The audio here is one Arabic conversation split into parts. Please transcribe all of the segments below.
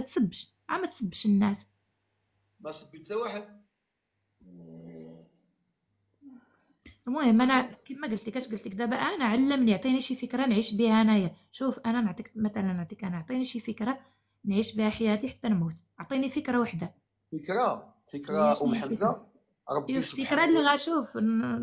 ما تسبش عا ما تسبش الناس ما سبيت حتى واحد المهم انا كما قلت لك اش قلت لك دابا انا علمني عطيني شي فكره نعيش بها انايا شوف انا نعطيك مثلا نعطيك انا عطيني شي فكره نعيش بها حياتي حتى نموت عطيني فكره واحده فكره فكره ام حمزه ربي فكره اللي غنشوف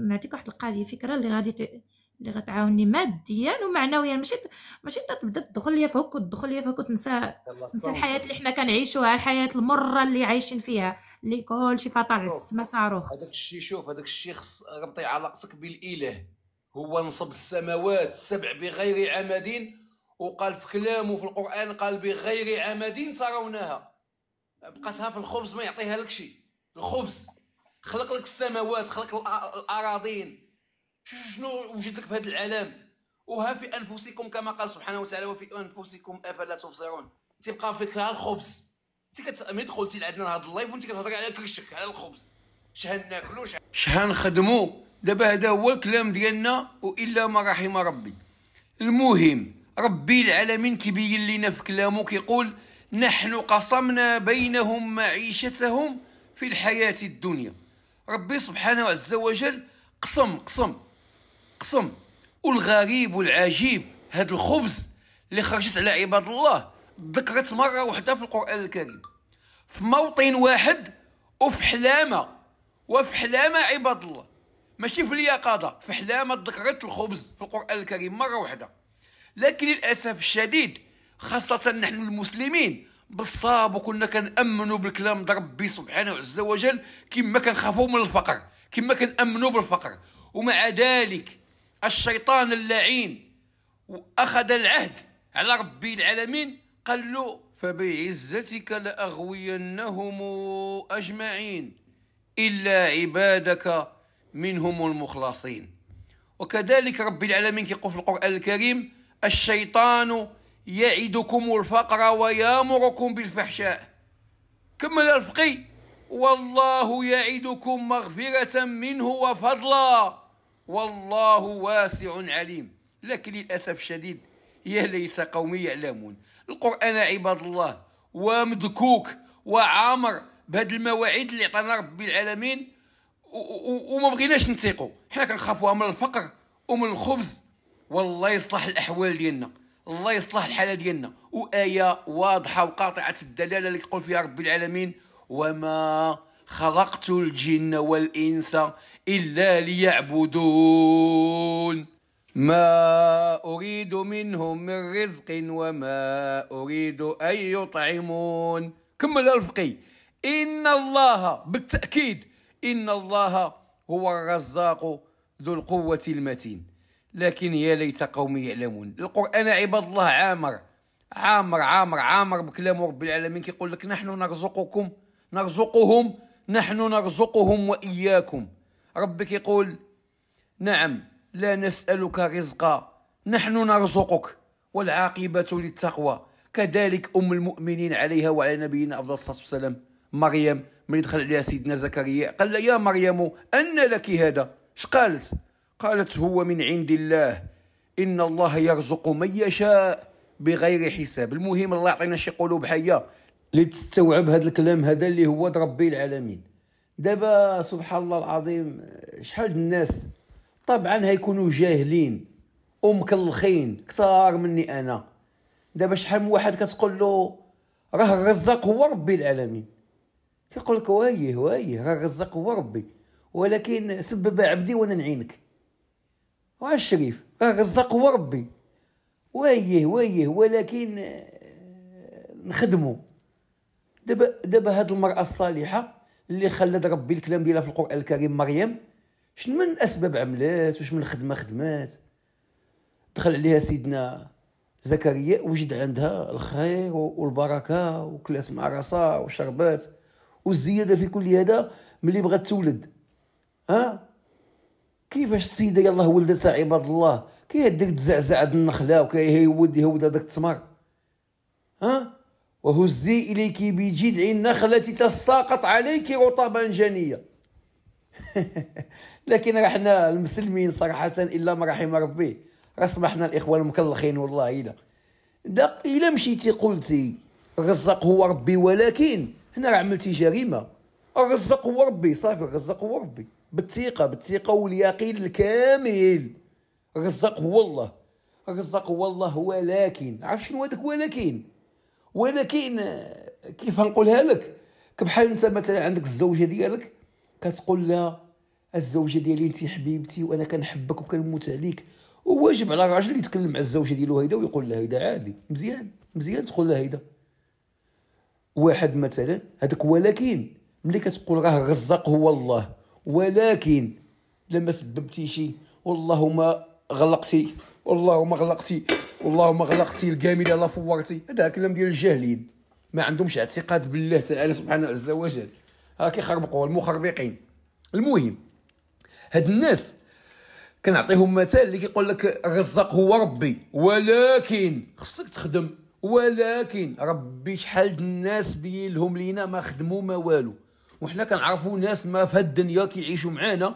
نعطيك واحد القضيه فكره اللي غادي اللي غتعاوني ماديا ومعنويا ماشي ماشي تبدا تدخل ليا فوق وتدخل ليا فوق وتنسى تنسى الحياه اللي حنا كنعيشوها الحياه المره اللي عايشين فيها اللي كلشي فطع على السما صاروخ هذاك الشيء شوف هذاك الشيء خص ربطي علاقتك بالاله هو نصب السماوات السبع بغير عمد وقال في كلامه في القران قال بغير عمد ترونها بقاتها في الخبز ما يعطيها لك شيء الخبز خلق لك السماوات خلق الاراضين شنو وجد لك في هذا العالم وها في انفسكم كما قال سبحانه وتعالى وفي انفسكم افلا تبصرون تيبقى فيك ها الخبز انت كت... ملي دخلتي لعندنا هذا اللايف وانت كتهضر على كرشك على الخبز شحال ناكلو شحال نخدمو دابا هذا هو الكلام ديالنا والا ما رحم ربي المهم ربي العالمين كيبين لنا في كلامه كيقول نحن قسمنا بينهم معيشتهم في الحياة الدنيا ربي سبحانه عز وجل قسم قسم قسم والغريب والعجيب هذا الخبز اللي خرجت على عباد الله ذكرت مرة واحدة في القرآن الكريم في موطن واحد وفي حلامة وفي حلامة عباد الله ماشي في اليقظة في حلامة ذكرت الخبز في القرآن الكريم مرة واحدة لكن للأسف الشديد خاصة نحن المسلمين بالصاب وكنا كنأمنوا بالكلام د ربي سبحانه عز وجل كما كنخافوا من الفقر كما كنأمنوا بالفقر ومع ذلك الشيطان اللعين وأخذ العهد على رب العالمين قال له فبعزتك لأغوينهم أجمعين إلا عبادك منهم المخلصين وكذلك رب العالمين كيقول في القرآن الكريم الشيطان يعدكم الفقر ويامركم بالفحشاء كمل الفقي والله يعدكم مغفرة منه وفضلا والله واسع عليم لكن للأسف الشديد يا ليس قومي يعلمون القرآن عباد الله ومدكوك وعامر بهذه المواعيد اللي عطانا رب العالمين وما بغيناش نثيقوا حنا كنخافوها من الفقر ومن الخبز والله يصلح الاحوال ديالنا الله يصلح الحاله ديالنا وايه واضحه وقاطعه الدلاله اللي كيقول فيها رب العالمين وما خلقت الجن والإنس إلا ليعبدون ما أريد منهم من رزق وما أريد أن يطعمون كمل الفقي إن الله بالتأكيد إن الله هو الرزاق ذو القوة المتين لكن يا ليت قومي يعلمون القرآن عباد الله عامر عامر عامر عامر بكلام رب العالمين كيقول لك نحن نرزقكم نرزقهم نحن نرزقهم واياكم ربك يقول نعم لا نسالك رزقا نحن نرزقك والعاقبه للتقوى كذلك ام المؤمنين عليها وعلى نبينا افضل الصلاه والسلام مريم من دخل عليها سيدنا زكريا قال لها يا مريم ان لك هذا اش قالت قالت هو من عند الله ان الله يرزق من يشاء بغير حساب المهم الله يعطينا شي قلوب حيه اللي تستوعب هذا الكلام هذا اللي هو ربي العالمين دابا سبحان الله العظيم شحال الناس طبعا هيكونوا جاهلين ومكلخين كثار مني انا دابا شحال من واحد كتقول له راه الرزاق هو ربي العالمين كيقول لك وايه وايه راه الرزاق هو ربي ولكن سبب عبدي وانا نعينك واه الشريف راه الرزاق هو ربي وايه وايه ولكن آه، نخدمه دابا دابا هاد المراه الصالحه اللي خلد ربي الكلام ديالها في القران الكريم مريم شنو من اسباب عملات واش من خدمه خدمات دخل عليها سيدنا زكريا وجد عندها الخير والبركه وكلاس مع راسها وشربات والزياده في كل هذا ملي بغات تولد ها كيفاش السيده يلاه ولدتها عباد الله كيهدك تزعزع هاد النخله وكيهود يهود هذاك التمر ها وهزي إليك بجذع النخلة تساقط عليك رطبا جنيا لكن رحنا المسلمين صراحة إلا ما رحم ربي رسمحنا سمحنا الإخوان المكلخين والله إلا دق إلا مشيتي قلتي الرزق هو ربي ولكن هنا راه عملتي جريمة الرزق هو ربي صافي الرزق هو ربي بالثقة بالثقة واليقين الكامل الرزق هو الله الرزق هو الله ولكن عرف شنو هذاك ولكن ولكن كاين كيف نقولها لك كبحال انت مثلا عندك الزوجه ديالك كتقول لها الزوجه ديالي انت حبيبتي وانا كنحبك وكنموت عليك وواجب على الراجل يتكلم مع الزوجه ديالو هيدا ويقول لها هيدا عادي مزيان مزيان تقول لها هيدا واحد مثلا هذاك ولكن ملي كتقول راه الرزاق هو الله ولكن لما سببتي شي والله ما غلقتي والله ما غلقتي اللهم غلقتي الكامله لا فورتي هذا كلام ديال الجاهلين ما عندهمش اعتقاد بالله تعالى سبحانه عز وجل ها كيخربقوا المخربقين المهم هاد الناس كنعطيهم مثال اللي كيقول لك الرزاق هو ربي ولكن خصك تخدم ولكن ربي شحال الناس بيلهم لينا ما خدموا ما والو وحنا كنعرفوا ناس ما في هاد الدنيا كيعيشوا معانا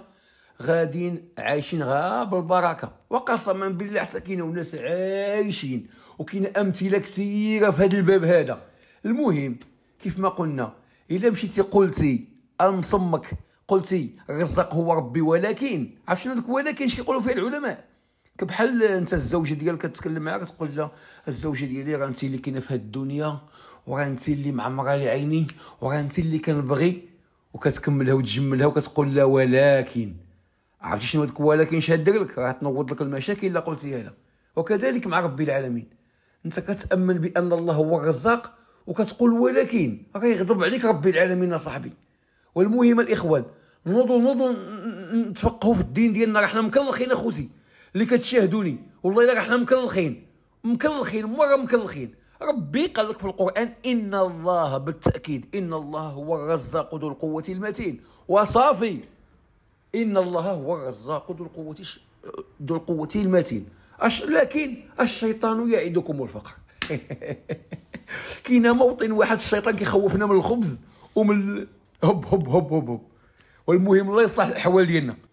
غادين عايشين غا بالبركه وقسما بالله حتى كاينه ناس عايشين وكاينه امثله كثيره في هذا الباب هذا المهم كيف ما قلنا الا مشيتي قلتي المصمك قلتي الرزاق هو ربي ولكن عرفت شنو هذوك ولكن اش كيقولوا فيها العلماء كبحال انت الزوجه ديالك كتكلم معاها كتقول لها الزوجه ديالي راه انت اللي كاينه في هاد الدنيا وراه انت اللي معمره لي عيني وراه انت اللي كنبغي وكتكملها وتجملها وكتقول لها ولكن عرفتي شنو هاد الكواله كينشدر لك راه تنوض لك المشاكل الا قلتيها لها وكذلك مع ربي العالمين انت كتامن بان الله هو الرزاق وكتقول ولكن راه يغضب عليك ربي العالمين صاحبي والمهم الاخوان نوضوا نوضوا نتفقهوا في الدين ديالنا راه حنا مكلخين اخوتي اللي كتشاهدوني والله الا راه حنا مكلخين مكلخين مره مكلخين ربي قال لك في القران ان الله بالتاكيد ان الله هو الرزاق ذو القوه المتين وصافي ان الله هو الرزاق ذو القوه ذو القوه المتين أش... لكن الشيطان يعدكم الفقر كاين موطن واحد الشيطان كيخوفنا من الخبز ومن هب هب هب هب, هب. والمهم الله يصلح الاحوال ديالنا